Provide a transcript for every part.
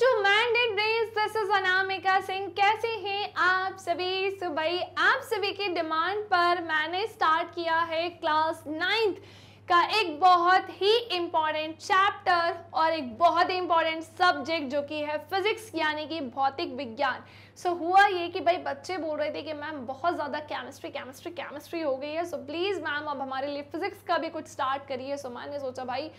To Magnet Brains this is Anamika Singh कैसे हैं आप सभी सुबह आप सभी की डिमांड पर मैंने स्टार्ट किया है क्लास नाइन्थ का एक बहुत ही इम्पॉर्टेंट चैप्टर और एक बहुत ही इम्पॉर्टेंट सब्जेक्ट जो कि है फिजिक्स यानी कि भौतिक विज्ञान सो so, हुआ ये कि भाई बच्चे बोल रहे थे कि मैम बहुत ज़्यादा केमिस्ट्री केमिस्ट्री केमिस्ट्री हो गई है सो प्लीज़ मैम अब हमारे लिए फिजिक्स का भी कुछ स्टार्ट करिए सो so, मैंने सोचा भाई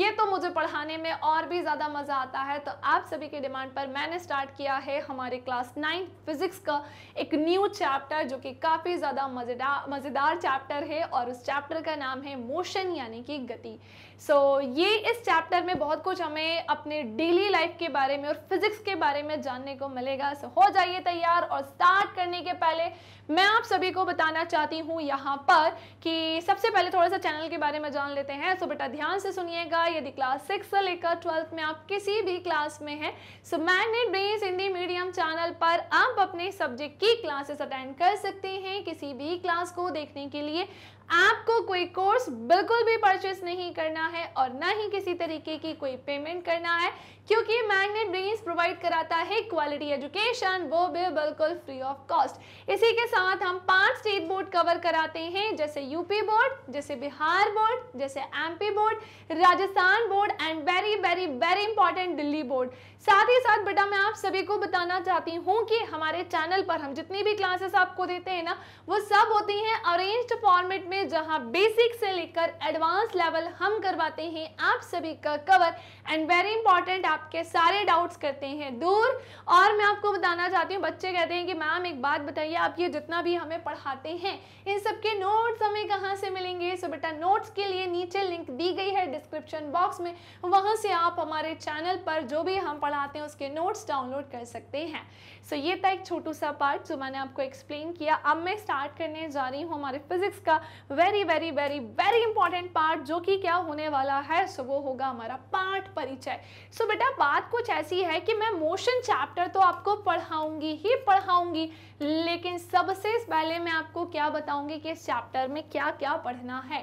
ये तो मुझे पढ़ाने में और भी ज़्यादा मज़ा आता है तो आप सभी के डिमांड पर मैंने स्टार्ट किया है हमारे क्लास नाइन्थ फिजिक्स का एक न्यू चैप्टर जो कि काफ़ी ज़्यादा मज़ेदार मज़ेदार चैप्टर है और उस चैप्टर का नाम है मोशन यानी कि गति सो so, ये इस चैप्टर में बहुत कुछ हमें अपने डेली लाइफ के बारे में और फिजिक्स के बारे में जानने को मिलेगा सो so, हो जाइए तैयार और स्टार्ट करने के पहले मैं आप सभी को बताना चाहती हूँ यहाँ पर कि सबसे पहले थोड़ा सा चैनल के बारे में जान लेते हैं सो तो so, बेटा ध्यान से सुनिएगा यदि क्लास सिक्स से लेकर ट्वेल्थ में आप किसी भी क्लास में हैं so Magnet Brains Hindi medium channel पर आप अपने सब्जेक्ट की क्लासेस अटेंड कर सकते हैं किसी भी क्लास को देखने के लिए आपको कोई कोर्स बिल्कुल भी परचेस नहीं करना है और ना ही किसी तरीके की कोई पेमेंट करना है क्योंकि मैग्नेट ब्रेन्स प्रोवाइड कराता है क्वालिटी एजुकेशन वो भी बिल्कुल फ्री ऑफ कॉस्ट इसी के साथ हम पांच बोर्ड कवर कराते हैं जैसे यूपी बोर्ड जैसे बिहार बोर्ड जैसे MP board Rajasthan board and very very very important Delhi board साथ ही साथ बेटा मैं आप सभी को बताना चाहती हूँ कि हमारे चैनल पर हम जितनी भी क्लासेस आपको देते हैं ना वो सब होती हैं अरेंज्ड फॉर्मेट में जहाँ बेसिक से लेकर एडवांस लेवल हम करवाते हैं आप सभी का कवर एंड वेरी इंपॉर्टेंट आपके सारे डाउट्स करते हैं दूर और मैं आपको बताना चाहती हूँ बच्चे कहते हैं कि मैम एक बात बताइए आप ये जितना भी हमें पढ़ाते हैं हैं इन सब के नोट्स हमें कहाँ से मिलेंगे सो बेटा नोट्स के लिए नीचे लिंक दी गई है डिस्क्रिप्शन बॉक्स में वहाँ से आप हमारे चैनल पर जो भी हम पढ़ाते हैं उसके नोट्स डाउनलोड कर सकते हैं सो so, ये था एक छोटू सा पार्ट जो मैंने आपको एक्सप्लेन किया अब मैं स्टार्ट करने जा रही हूँ हमारे फिजिक्स का very very very very important part जो कि क्या होने वाला है सो so, वो होगा हमारा पार्ट परिचय सो so, बेटा बात कुछ ऐसी है कि मैं मोशन चैप्टर तो आपको पढ़ाऊंगी ही पढ़ाऊंगी लेकिन सबसे पहले मैं आपको क्या बताऊंगी कि इस चैप्टर में क्या क्या पढ़ना है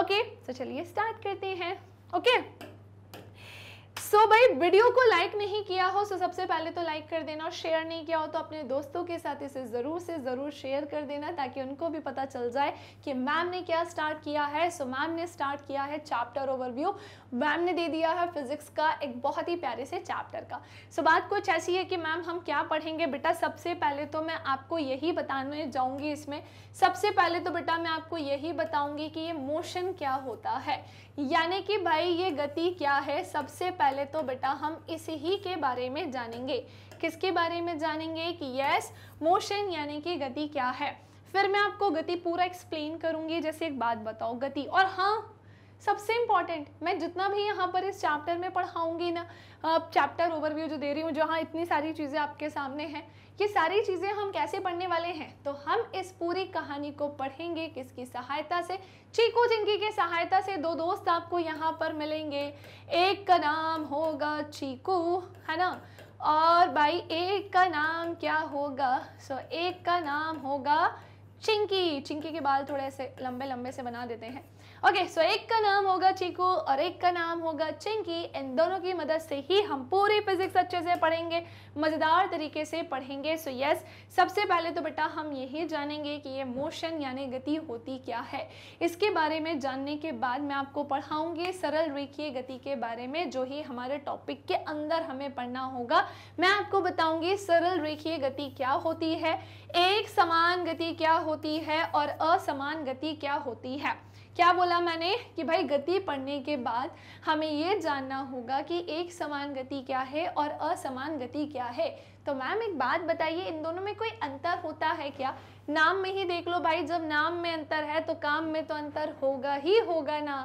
ओके तो चलिए स्टार्ट करते हैं ओके okay? सो so, भाई वीडियो को लाइक नहीं किया हो सो so सबसे पहले तो लाइक कर देना और शेयर नहीं किया हो तो अपने दोस्तों के साथ इसे ज़रूर से ज़रूर शेयर कर देना ताकि उनको भी पता चल जाए कि मैम ने क्या स्टार्ट किया है सो so, मैम ने स्टार्ट किया है चैप्टर ओवरव्यू मैम ने दे दिया है फिजिक्स का एक बहुत ही प्यारे से चैप्टर का सो so, बात कुछ ऐसी है कि मैम हम क्या पढ़ेंगे बेटा सबसे पहले तो मैं आपको यही बताने जाऊँगी इसमें सबसे पहले तो बेटा मैं आपको यही बताऊँगी कि ये मोशन क्या होता है यानी कि भाई ये गति क्या है सबसे पहले पहले तो बेटा हम इसी ही के बारे में जानेंगे किसके बारे में जानेंगे कि यस मोशन यानी कि गति क्या है फिर मैं आपको गति पूरा एक्सप्लेन करूंगी जैसे एक बात बताओ गति और हाँ सबसे इम्पॉर्टेंट मैं जितना भी यहाँ पर इस चैप्टर में पढ़ाऊँगी ना चैप्टर ओवरव्यू जो दे रही हूँ जहाँ इतनी सारी चीज़ें आपके सामने हैं ये सारी चीज़ें हम कैसे पढ़ने वाले हैं तो हम इस पूरी कहानी को पढ़ेंगे किसकी सहायता से चीकू चिंकी की सहायता से दो दोस्त आपको यहाँ पर मिलेंगे एक का नाम होगा चीकू है ना और भाई एक का नाम क्या होगा सो एक का नाम होगा चिंकी चिंकी के बाल थोड़े से लंबे लंबे से बना देते हैं ओके सो एक का नाम होगा चीकू और एक का नाम होगा चिंकी इन दोनों की मदद से ही हम पूरी फिजिक्स अच्छे से पढ़ेंगे मज़ेदार तरीके से पढ़ेंगे सो so यस yes, सबसे पहले तो बेटा हम यही जानेंगे कि ये मोशन यानी गति होती क्या है इसके बारे में जानने के बाद मैं आपको पढ़ाऊंगी सरल रेखीय गति के बारे में जो ही हमारे टॉपिक के अंदर हमें पढ़ना होगा मैं आपको बताऊंगी सरल रेखीय गति क्या होती है एक समान गति क्या होती है और असमान गति क्या होती है क्या बोला मैंने कि भाई गति पढ़ने के बाद हमें ये जानना होगा कि एक समान गति क्या है और असमान गति क्या है तो मैम एक बात बताइए इन दोनों में कोई अंतर होता है क्या नाम में ही देख लो भाई जब नाम में अंतर है तो काम में तो अंतर होगा ही होगा ना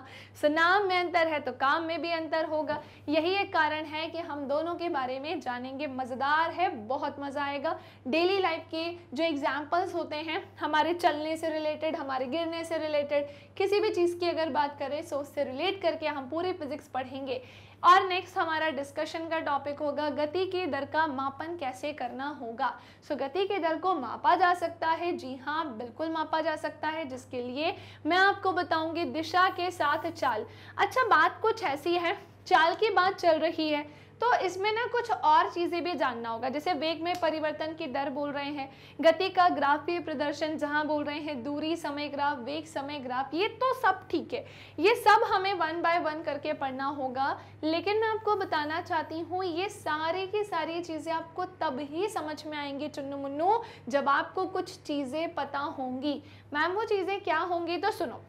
सो so, नाम में अंतर है तो काम में भी अंतर होगा यही एक कारण है कि हम दोनों के बारे में जानेंगे मज़ेदार है बहुत मज़ा आएगा डेली लाइफ के जो एग्जाम्पल्स होते हैं हमारे चलने से रिलेटेड हमारे गिरने से रिलेटेड किसी भी चीज़ की अगर बात करें सो उससे रिलेट करके हम पूरे फिज़िक्स पढ़ेंगे और नेक्स्ट हमारा डिस्कशन का टॉपिक होगा गति के दर का मापन कैसे करना होगा सो so, गति के दर को मापा जा सकता है जी हाँ बिल्कुल मापा जा सकता है जिसके लिए मैं आपको बताऊंगी दिशा के साथ चाल अच्छा बात कुछ ऐसी है चाल की बात चल रही है तो इसमें ना कुछ और चीज़ें भी जानना होगा जैसे वेग में परिवर्तन की दर बोल रहे हैं गति का ग्राफ भी प्रदर्शन जहाँ बोल रहे हैं दूरी समय ग्राफ वेग समय ग्राफ ये तो सब ठीक है ये सब हमें वन बाय वन करके पढ़ना होगा लेकिन मैं आपको बताना चाहती हूँ ये सारे की सारी चीज़ें आपको तब ही समझ में आएंगी चुन्नू मुन्नू जब आपको कुछ चीज़ें पता होंगी मैम वो चीज़ें क्या होंगी तो सुनो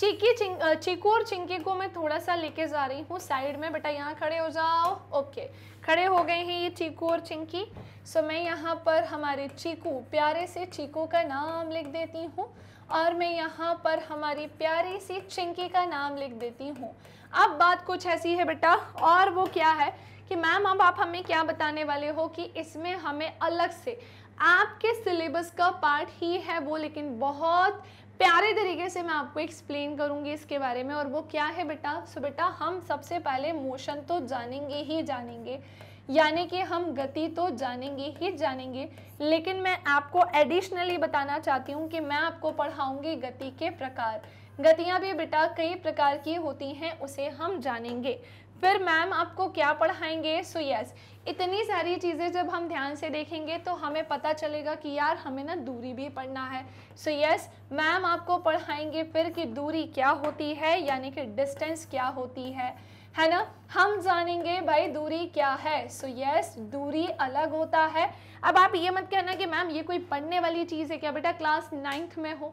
चीकी चिंक चीकू और चिंकी को मैं थोड़ा सा लेके जा रही हूँ साइड में बेटा यहाँ खड़े हो जाओ ओके खड़े हो गए हैं ये चीकू और चिंकी सो मैं यहाँ पर हमारे चीकू प्यारे से चीकू का नाम लिख देती हूँ और मैं यहाँ पर हमारी प्यारी सी चिंकी का नाम लिख देती हूँ अब बात कुछ ऐसी है बेटा और वो क्या है कि मैम अब आप हमें क्या बताने वाले हो कि इसमें हमें अलग से आपके सिलेबस का पार्ट ही है वो लेकिन बहुत प्यारे तरीके से मैं आपको एक्सप्लेन करूँगी इसके बारे में और वो क्या है बेटा सो बेटा हम सबसे पहले मोशन तो जानेंगे ही जानेंगे यानी कि हम गति तो जानेंगे ही जानेंगे लेकिन मैं आपको एडिशनली बताना चाहती हूँ कि मैं आपको पढ़ाऊँगी गति के प्रकार गतियाँ भी बेटा कई प्रकार की होती हैं उसे हम जानेंगे फिर मैम आपको क्या पढ़ाएंगे सो so, यस yes, इतनी सारी चीज़ें जब हम ध्यान से देखेंगे तो हमें पता चलेगा कि यार हमें ना दूरी भी पढ़ना है सो यस मैम आपको पढ़ाएंगे फिर कि दूरी क्या होती है यानी कि डिस्टेंस क्या होती है है ना हम जानेंगे भाई दूरी क्या है सो so, यस yes, दूरी अलग होता है अब आप ये मत कहना कि मैम ये कोई पढ़ने वाली चीज़ है क्या बेटा क्लास नाइन्थ में हो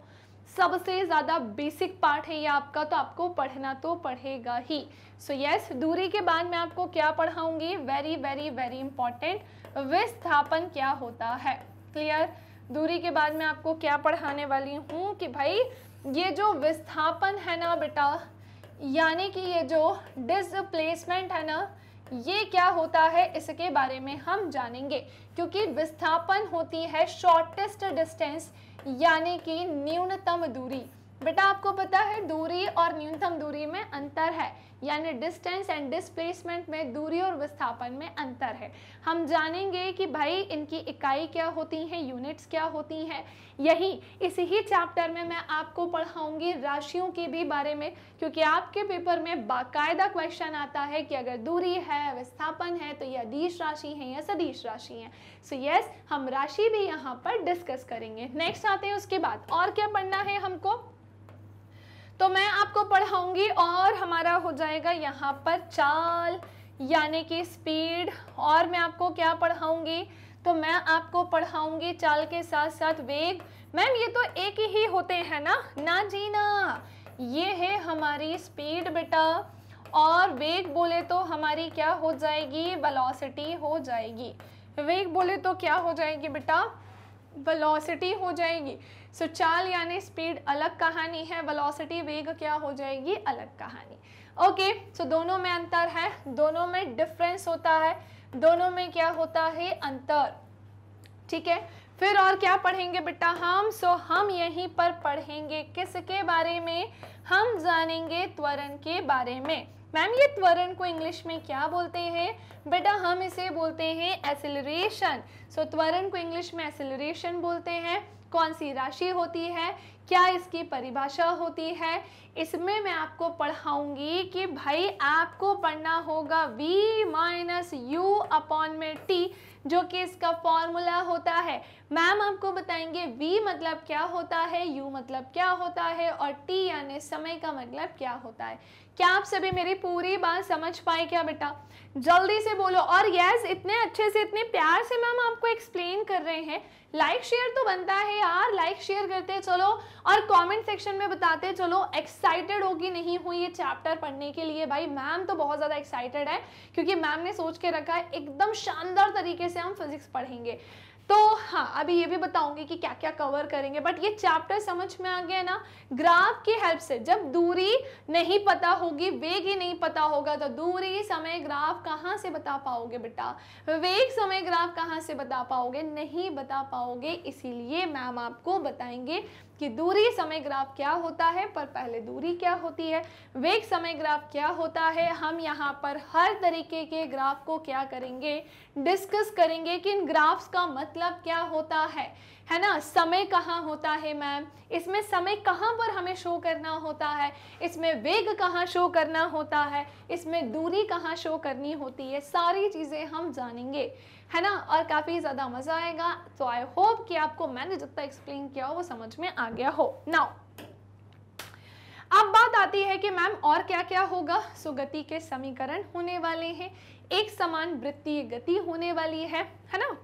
सबसे ज़्यादा बेसिक पार्ट है ये आपका तो आपको पढ़ना तो पढ़ेगा ही सो so, यस yes, दूरी के बाद मैं आपको क्या पढ़ाऊँगी वेरी वेरी वेरी इंपॉर्टेंट विस्थापन क्या होता है क्लियर दूरी के बाद मैं आपको क्या पढ़ाने वाली हूँ कि भाई ये जो विस्थापन है ना बेटा यानी कि ये जो डिसप्लेसमेंट है ना ये क्या होता है इसके बारे में हम जानेंगे क्योंकि विस्थापन होती है शॉर्टेस्ट डिस्टेंस यानी कि न्यूनतम दूरी बेटा आपको पता है दूरी और न्यूनतम दूरी में अंतर है यानी डिस्टेंस एंड डिस्प्लेसमेंट में दूरी और विस्थापन में अंतर है हम जानेंगे कि भाई इनकी इकाई क्या होती हैं यूनिट्स क्या होती हैं यही इसी ही चैप्टर में मैं आपको पढ़ाऊंगी राशियों के भी बारे में क्योंकि आपके पेपर में बाकायदा क्वेश्चन आता है कि अगर दूरी है विस्थापन है तो यह अधीश राशि है या सदीश राशि है सो so यस yes, हम राशि भी यहाँ पर डिस्कस करेंगे नेक्स्ट आते हैं उसके बाद और क्या पढ़ना है हमको तो मैं आपको पढ़ाऊंगी और हमारा हो जाएगा यहाँ पर चाल यानी कि स्पीड और मैं आपको क्या पढ़ाऊंगी तो मैं आपको पढ़ाऊंगी चाल के साथ साथ वेग मैम ये तो एक ही होते हैं ना ना जी ना ये है हमारी स्पीड बेटा और वेग बोले तो हमारी क्या हो जाएगी वेलोसिटी हो जाएगी वेग बोले तो क्या हो जाएगी बेटा वेलोसिटी हो जाएगी सो so, चाल यानी स्पीड अलग कहानी है वेलोसिटी वेग क्या हो जाएगी अलग कहानी ओके okay, सो so दोनों में अंतर है दोनों में डिफरेंस होता है दोनों में क्या होता है अंतर ठीक है फिर और क्या पढ़ेंगे बेटा हम सो so, हम यहीं पर पढ़ेंगे किसके बारे में हम जानेंगे त्वरण के बारे में मैम ये त्वरण को इंग्लिश में क्या बोलते हैं बेटा हम इसे बोलते हैं एसिलरेशन सो so, त्वरण को इंग्लिश में एसिलरेशन बोलते हैं कौन सी राशि होती है क्या इसकी परिभाषा होती है इसमें मैं आपको पढ़ाऊंगी कि भाई आपको पढ़ना होगा v माइनस यू अपॉन में t जो कि इसका फॉर्मूला होता है मैम आपको बताएंगे वी मतलब क्या होता है यू मतलब क्या होता है और टी यानी समय का मतलब क्या होता है क्या आप सभी मेरी पूरी बात समझ पाए क्या बेटा जल्दी से बोलो और यस इतने अच्छे से इतने प्यार से मैम आपको एक्सप्लेन कर रहे हैं लाइक शेयर तो बनता है यार लाइक शेयर करते चलो और कमेंट सेक्शन में बताते चलो एक्साइटेड होगी नहीं हुई ये चैप्टर पढ़ने के लिए भाई मैम तो बहुत ज़्यादा एक्साइटेड है क्योंकि मैम ने सोच के रखा है एकदम शानदार तरीके से हम फिजिक्स पढ़ेंगे तो हाँ अभी ये भी बताऊंगी कि क्या क्या कवर करेंगे बट ये चैप्टर समझ में आ गया ना ग्राफ की हेल्प से जब दूरी नहीं पता होगी वेग ही नहीं पता होगा तो दूरी समय ग्राफ कहाँ से बता पाओगे बेटा वेग समय ग्राफ कहाँ से बता पाओगे नहीं बता पाओगे इसीलिए मैम आपको बताएंगे कि दूरी समय ग्राफ क्या होता है पर पहले दूरी क्या होती है वेग समय ग्राफ क्या होता है हम यहाँ पर हर तरीके के ग्राफ को क्या करेंगे डिस्कस करेंगे कि इन ग्राफ्स का मतलब क्या होता है है ना समय कहाँ होता है मैम इसमें समय कहाँ पर हमें शो करना होता है इसमें वेग कहाँ शो करना होता है इसमें दूरी कहाँ शो करनी होती है सारी चीज़ें हम जानेंगे है ना और काफ़ी ज़्यादा मज़ा आएगा तो आई होप कि आपको मैंने जितना एक्सप्लेन किया हो वो समझ में आ गया हो नाउ अब बात आती है कि मैम और क्या क्या होगा सुगति के समीकरण होने वाले हैं एक समान वृत्तीय गति होने वाली है है ना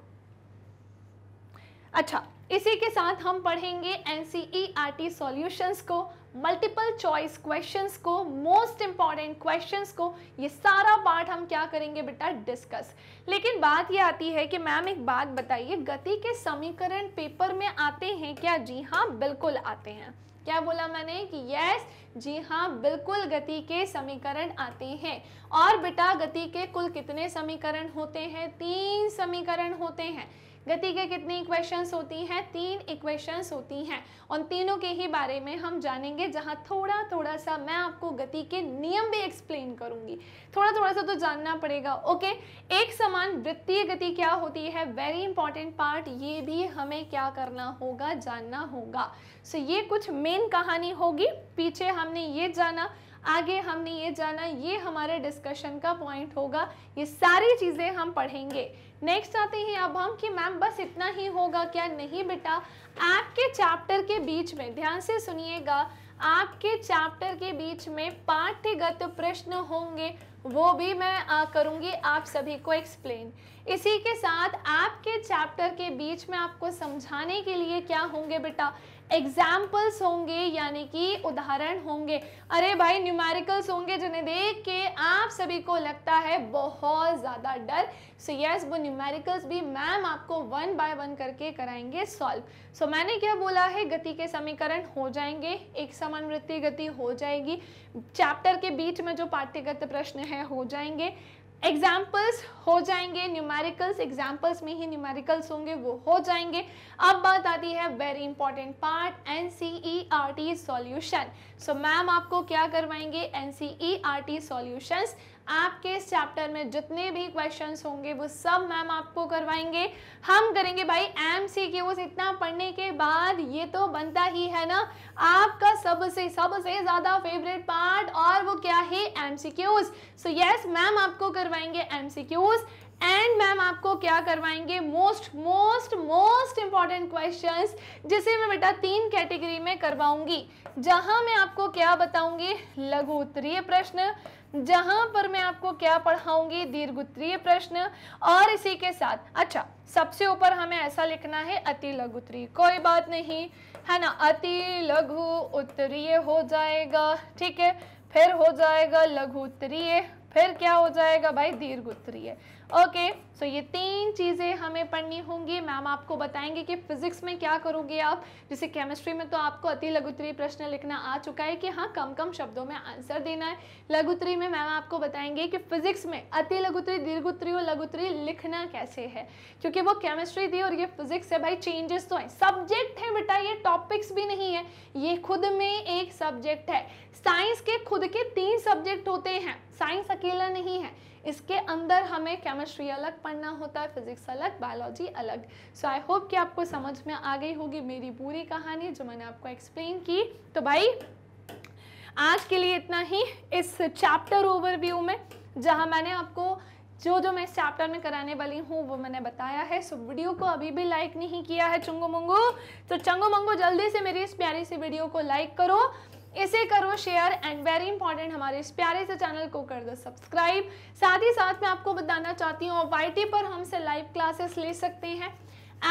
अच्छा इसी के साथ हम पढ़ेंगे एन सी सॉल्यूशंस को मल्टीपल चॉइस क्वेश्चंस को मोस्ट इंपॉर्टेंट क्वेश्चंस को ये सारा पार्ट हम क्या करेंगे बेटा डिस्कस लेकिन बात ये आती है कि मैम एक बात बताइए गति के समीकरण पेपर में आते हैं क्या जी हाँ बिल्कुल आते हैं क्या बोला मैंने कि यस जी हाँ बिल्कुल गति के समीकरण आते हैं और बेटा गति के कुल कितने समीकरण होते हैं तीन समीकरण होते हैं गति के कितनी इक्वेशंस होती हैं तीन इक्वेशंस होती हैं उन तीनों के ही बारे में हम जानेंगे जहाँ थोड़ा थोड़ा सा मैं आपको गति के नियम भी एक्सप्लेन करूँगी थोड़ा थोड़ा सा तो जानना पड़ेगा ओके एक समान वृत्तीय गति क्या होती है वेरी इंपॉर्टेंट पार्ट ये भी हमें क्या करना होगा जानना होगा सो so, ये कुछ मेन कहानी होगी पीछे हमने ये जाना आगे हमने ये जाना ये हमारे डिस्कशन का पॉइंट होगा ये सारी चीज़ें हम पढ़ेंगे नेक्स्ट आते हैं अब हम कि मैम बस इतना ही होगा क्या नहीं बेटा आपके चैप्टर के बीच में ध्यान से सुनिएगा आपके चैप्टर के बीच में पाठ्यगत प्रश्न होंगे वो भी मैं करूँगी आप सभी को एक्सप्लेन इसी के साथ आपके चैप्टर के बीच में आपको समझाने के लिए क्या होंगे बेटा एग्जाम्पल्स होंगे यानी कि उदाहरण होंगे अरे भाई न्यूमेरिकल्स होंगे जिन्हें देख के आप सभी को लगता है बहुत ज़्यादा डर सो यस वो न्यूमेरिकल्स भी मैम आपको वन बाय वन करके कराएंगे सॉल्व सो so, मैंने क्या बोला है गति के समीकरण हो जाएंगे एक समान वृत्ति गति हो जाएगी चैप्टर के बीच में जो पाठ्यगत प्रश्न है हो जाएंगे एग्जाम्पल्स हो जाएंगे न्यूमेरिकल्स एग्जाम्पल्स में ही न्यूमेरिकल्स होंगे वो हो जाएंगे अब बात आती है very important part N C E R T solution so ma'am आपको क्या करवाएंगे N C E R T solution आपके इस चैप्टर में जितने भी क्वेश्चन होंगे वो सब मैम आपको करवाएंगे हम करेंगे भाई एम सी क्यूज इतना पढ़ने के बाद ये तो बनता ही है ना आपका सबसे सबसे ज़्यादा फेवरेट पार्ट और वो क्या है M C Qs so yes ma'am आपको करवाएंगे M C Qs and ma'am आपको क्या करवाएंगे most most most important question जिसे मैं बेटा तीन कैटेगरी में करवाऊंगी जहां मैं आपको क्या बताऊंगी लघु उत्तरीय प्रश्न जहां पर मैं आपको क्या पढ़ाऊंगी दीर्घ उत्तरीय प्रश्न और इसी के साथ अच्छा सबसे ऊपर हमें ऐसा लिखना है अति लघु उत्तरीय कोई बात नहीं है ना अति लघु उत्तरीय हो जाएगा ठीक है फिर हो जाएगा लघु उत्तरीय फिर क्या हो जाएगा भाई दीर्घ उत्तरीय ओके सो ये तीन चीज़ें हमें पढ़नी होंगी मैम आपको बताएंगे कि फिजिक्स में क्या करोगे आप जैसे केमिस्ट्री में तो आपको अति लघुतरी प्रश्न लिखना आ चुका है कि हाँ कम कम शब्दों में आंसर देना है लघुतरी में मैम आपको बताएंगे कि फिजिक्स में अति लघुतरी दीर्घुतरी और लघुतरी लिखना कैसे है क्योंकि वो केमिस्ट्री थी और ये फिजिक्स है भाई चेंजेस तो है सब्जेक्ट है बेटा ये टॉपिक्स भी नहीं है ये खुद में एक सब्जेक्ट है साइंस के खुद के तीन सब्जेक्ट होते हैं साइंस अकेला नहीं है इसके अंदर हमें केमिस्ट्री अलग पढ़ना होता है फिजिक्स अलग बायोलॉजी अलग सो आई होप कि आपको समझ में आ गई होगी मेरी पूरी कहानी जो मैंने आपको एक्सप्लेन की तो भाई आज के लिए इतना ही इस चैप्टर ओवरव्यू में जहाँ मैंने आपको जो जो मैं इस चैप्टर में कराने वाली हूँ वो मैंने बताया है सो वीडियो को अभी भी लाइक नहीं किया है चंगो मंगो तो चंगो मंगो जल्दी से मेरी इस प्यारी सी वीडियो को लाइक करो इसे करो शेयर एंड वेरी इंपॉर्टेंट हमारे इस प्यारे से चैनल को कर दो सब्सक्राइब साथ ही साथ मैं आपको बताना चाहती हूँ वाई पर हमसे लाइव क्लासेस ले सकते हैं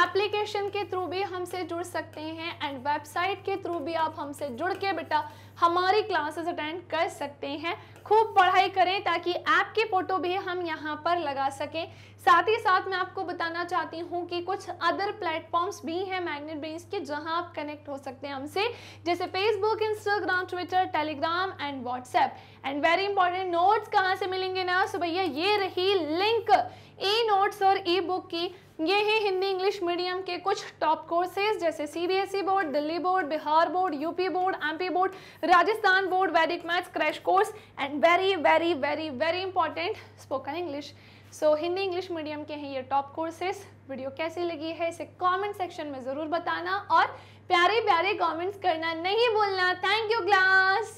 एप्लीकेशन के थ्रू भी हमसे जुड़ सकते हैं एंड वेबसाइट के थ्रू भी आप हमसे जुड़ के बेटा हमारी क्लासेस अटेंड कर सकते हैं खूब पढ़ाई करें ताकि ऐप के फोटो भी हम यहाँ पर लगा सकें साथ ही साथ मैं आपको बताना चाहती हूँ कि कुछ अदर प्लेटफॉर्म्स भी हैं मैग्नेट ब्रेन्स के जहाँ आप कनेक्ट हो सकते हैं हमसे जैसे Facebook Instagram Twitter Telegram and WhatsApp and very important notes कहाँ से मिलेंगे ना सो भैया ये रही लिंक ई नोट्स और ई बुक की ये है हिंदी इंग्लिश मीडियम के कुछ टॉप कोर्सेज जैसे CBSE board Delhi board Bihar board UP board MP board Rajasthan board Vedic maths crash course and very very very very important spoken English so so, Hindi English medium के हैं ये टॉप कोर्सेस वीडियो कैसी लगी है इसे कमेंट सेक्शन में ज़रूर बताना और प्यारे प्यारे कमेंट्स करना नहीं भूलना थैंक यू क्लास